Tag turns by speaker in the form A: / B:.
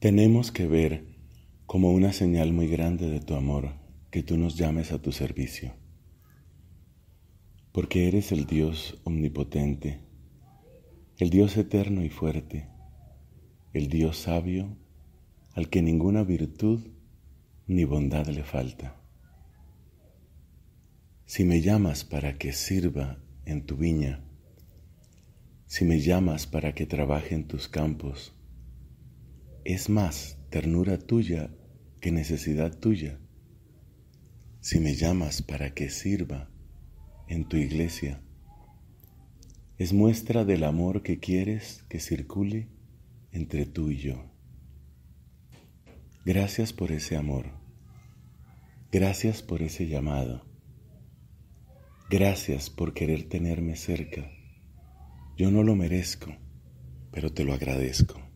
A: Tenemos que ver como una señal muy grande de tu amor que tú nos llames a tu servicio, porque eres el Dios omnipotente, el Dios eterno y fuerte, el Dios sabio al que ninguna virtud ni bondad le falta. Si me llamas para que sirva en tu viña, si me llamas para que trabaje en tus campos, es más ternura tuya que necesidad tuya. Si me llamas para que sirva en tu iglesia, es muestra del amor que quieres que circule entre tú y yo. Gracias por ese amor. Gracias por ese llamado. Gracias por querer tenerme cerca. Yo no lo merezco, pero te lo agradezco.